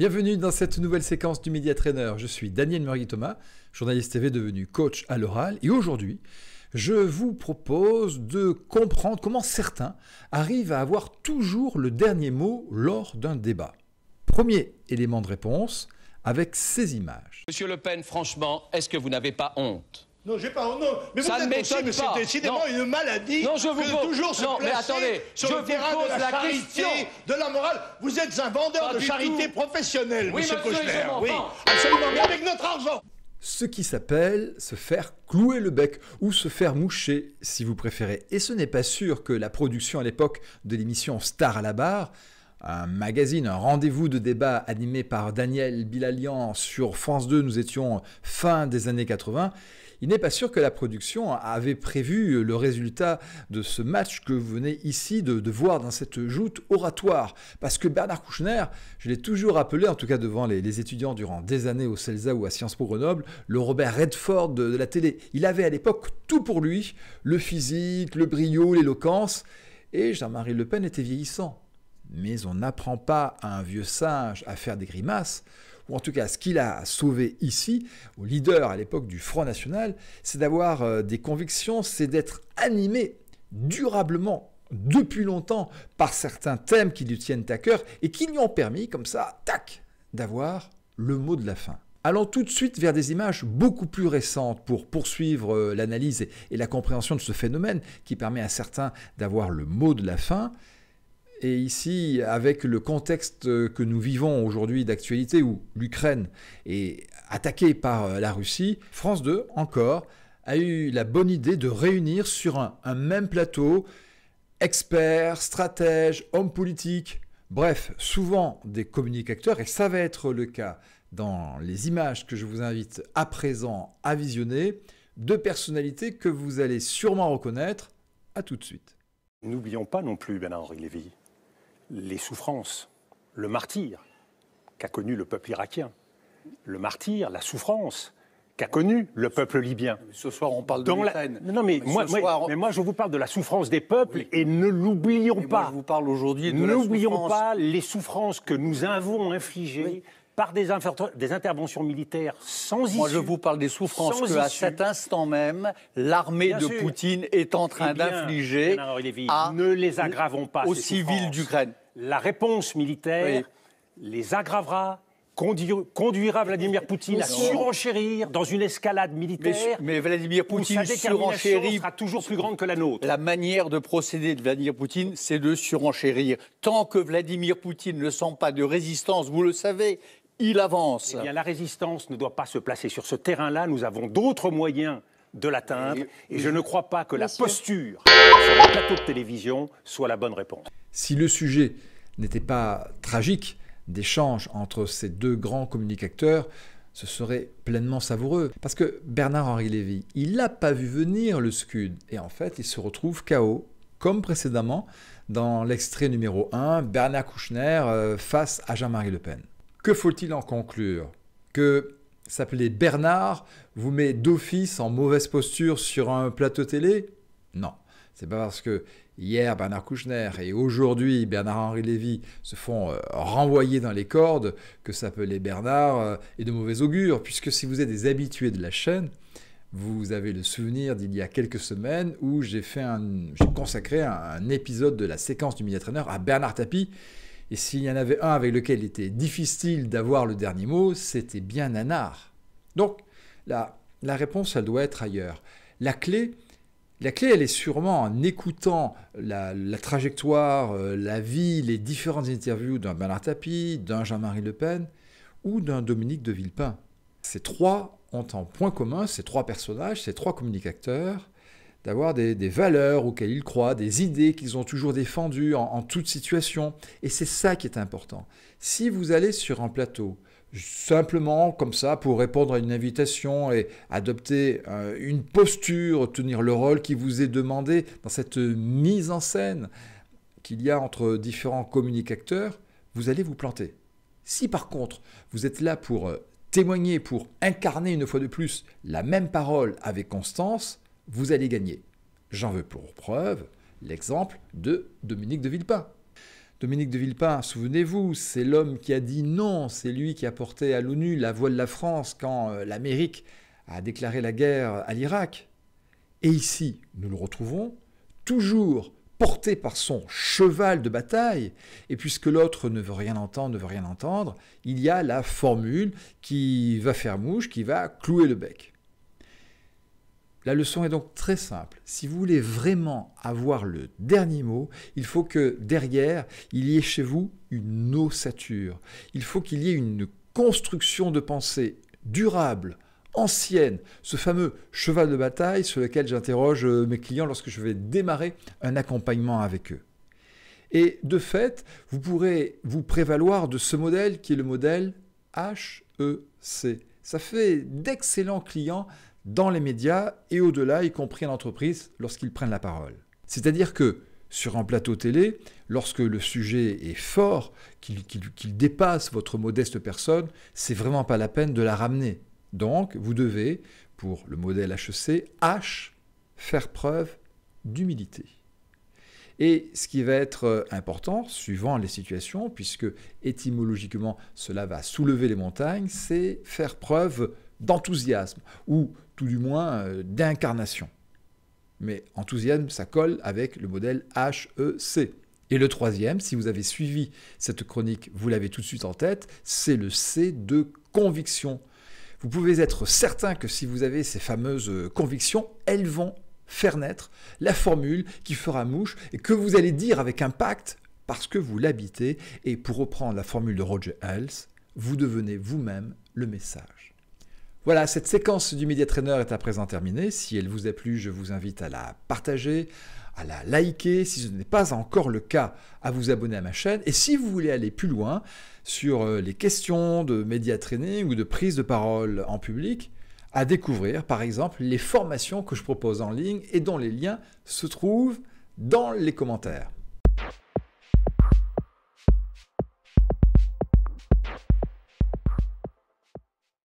Bienvenue dans cette nouvelle séquence du Média Trainer. Je suis Daniel Murgui-Thomas, journaliste TV devenu coach à l'oral. Et aujourd'hui, je vous propose de comprendre comment certains arrivent à avoir toujours le dernier mot lors d'un débat. Premier élément de réponse avec ces images. Monsieur Le Pen, franchement, est-ce que vous n'avez pas honte non, j'ai pas. Non, mais vous êtes mais c'est décidément une maladie. Non, je vous toujours mais attendez, je le vous terrain de la, question. de la morale. Vous êtes un vendeur de charité professionnelle, oui, monsieur Oui, absolument, bien avec notre argent. Ce qui s'appelle se faire clouer le bec ou se faire moucher, si vous préférez. Et ce n'est pas sûr que la production à l'époque de l'émission Star à la barre un magazine, un rendez-vous de débat animé par Daniel Bilalian sur France 2, nous étions fin des années 80, il n'est pas sûr que la production avait prévu le résultat de ce match que vous venez ici de, voir dans cette joute oratoire. Parce que Bernard Kouchner, je l'ai toujours appelé en tout cas devant les, étudiants durant des années au CELSA ou à Sciences Po Grenoble, le Robert Redford de la télé. Il avait à l'époque tout pour lui, le physique, le brio, l'éloquence. Et Jean-Marie Le Pen était vieillissant. Mais on n'apprend pas à un vieux singe à faire des grimaces en tout cas ce qu'il a sauvé ici, au leader à l'époque du Front National, c'est d'avoir euh, des convictions, c'est d'être animé durablement depuis longtemps par certains thèmes qui lui tiennent à cœur et qui lui ont permis, comme ça, tac, d'avoir le mot de la fin. Allons tout de suite vers des images beaucoup plus récentes pour poursuivre euh, l'analyse et la compréhension de ce phénomène qui permet à certains d'avoir le mot de la fin. Et ici, avec le contexte que nous vivons aujourd'hui d'actualité où l'Ukraine est attaquée par euh, la Russie, France 2, encore, a eu la bonne idée de réunir sur un, même plateau experts, stratèges, hommes politiques, bref, souvent des communicateurs, et ça va être le cas dans les images que je vous invite à présent à visionner, deux personnalités que vous allez sûrement reconnaître. À tout de suite. N'oublions pas non plus Bernard-Henri Lévy les souffrances, le martyr qu'a connu le peuple irakien, le martyr, la souffrance qu'a connu le peuple libyen. Ce soir, on parle de l'Ukraine. Non, mais, moi, je vous parle de la souffrance des peuples et ne l'oublions pas. je vous parle aujourd'hui de la souffrance... pas les souffrances que nous avons infligées par des, interventions militaires sans issue. Moi, je vous parle des souffrances que, à cet instant même, l'armée de Poutine est en train eh d'infliger. Ne les aggravons pas. Aux civils d'Ukraine la réponse militaire les aggravera, conduira Vladimir Poutine à surenchérir dans une escalade militaire. Mais, Vladimir Poutine surenchérit sera toujours plus grande que la nôtre. La manière de procéder de Vladimir Poutine, c'est de surenchérir. Tant que Vladimir Poutine ne sent pas de résistance, vous le savez, il avance. Eh bien, la résistance ne doit pas se placer sur ce terrain-là. Nous avons d'autres moyens de l'atteindre. Et je ne crois pas que la posture sur le plateau de télévision soit la bonne réponse. Si le sujet n'était pas tragique d'échange entre ces deux grands communicateurs, ce serait pleinement savoureux. Parce que Bernard-Henri Lévy, il n'a pas vu venir le Scud. Et en fait, il se retrouve KO, comme précédemment, dans l'extrait numéro 1, Bernard Kouchner euh, face à Jean-Marie Le Pen. Que faut-il en conclure Que s'appeler Bernard vous met d'office en mauvaise posture sur un plateau télé Non. C'est pas parce que hier Bernard Kouchner et aujourd'hui Bernard-Henri Lévy se font euh, renvoyer dans les cordes que s'appeler Bernard euh, est de mauvais augure, puisque si vous êtes des habitués de la chaîne, vous avez le souvenir d'il y a quelques semaines où j'ai consacré un, épisode de la séquence du mini à Bernard Tapie et s'il y en avait un avec lequel il était difficile d'avoir le dernier mot, c'était bien Nanar. Donc, la, réponse, elle doit être ailleurs. La clé, la clé, elle est sûrement en écoutant la, trajectoire, euh, la vie, les différentes interviews d'un Bernard Tapie, d'un Jean-Marie Le Pen ou d'un Dominique de Villepin. Ces trois ont en point commun, ces trois personnages, ces trois communicateurs, d'avoir des, valeurs auxquelles ils croient, des idées qu'ils ont toujours défendues en, toute situation. Et c'est ça qui est important. Si vous allez sur un plateau, simplement comme ça, pour répondre à une invitation et adopter euh, une posture, tenir le rôle qui vous est demandé dans cette mise en scène qu'il y a entre différents communicateurs, vous allez vous planter. Si par contre, vous êtes là pour euh, témoigner, pour incarner une fois de plus la même parole avec constance, vous allez gagner. J'en veux pour preuve l'exemple de Dominique de Villepin. Dominique de Villepin, souvenez-vous, c'est l'homme qui a dit non, c'est lui qui a porté à l'ONU la voix de la France quand euh, l'Amérique a déclaré la guerre à l'Irak. Et ici, nous le retrouvons, toujours porté par son cheval de bataille, et puisque l'autre ne veut rien entendre, ne veut rien entendre, il y a la formule qui va faire mouche, qui va clouer le bec. La leçon est donc très simple. Si vous voulez vraiment avoir le dernier mot, il faut que derrière, il y ait chez vous une ossature. Il faut qu'il y ait une construction de pensée durable, ancienne, ce fameux cheval de bataille sur lequel j'interroge euh, mes clients lorsque je vais démarrer un accompagnement avec eux. Et de fait, vous pourrez vous prévaloir de ce modèle qui est le modèle HEC. Ça fait d'excellents clients dans les médias et au-delà, y compris en l'entreprise, lorsqu'ils prennent la parole. C'est-à-dire que sur un plateau télé, lorsque le sujet est fort, qu'il dépasse votre modeste personne, c'est vraiment pas la peine de la ramener. Donc, vous devez, pour le modèle HEC, H, faire preuve d'humilité. Et ce qui va être euh, important, suivant les situations, puisque étymologiquement cela va soulever les montagnes, c'est faire preuve d'enthousiasme, ou tout du moins euh, d'incarnation. Mais enthousiasme, ça colle avec le modèle HEC. Et le troisième, si vous avez suivi cette chronique, vous l'avez tout de suite en tête, c'est le C de conviction. Vous pouvez être certain que si vous avez ces fameuses euh, convictions, elles vont faire naître la formule qui fera mouche et que vous allez dire avec impact parce que vous l'habitez. Et pour reprendre la formule de Roger Hales, vous devenez vous-même le message. Voilà, cette séquence du Media Trainer est à présent terminée. Si elle vous a plu, je vous invite à la partager, à la liker, si ce n'est pas encore le cas, à vous abonner à ma chaîne. Et si vous voulez aller plus loin sur euh, les questions de Media Training ou de prise de parole en public, à découvrir par exemple les formations que je propose en ligne et dont les liens se trouvent dans les commentaires.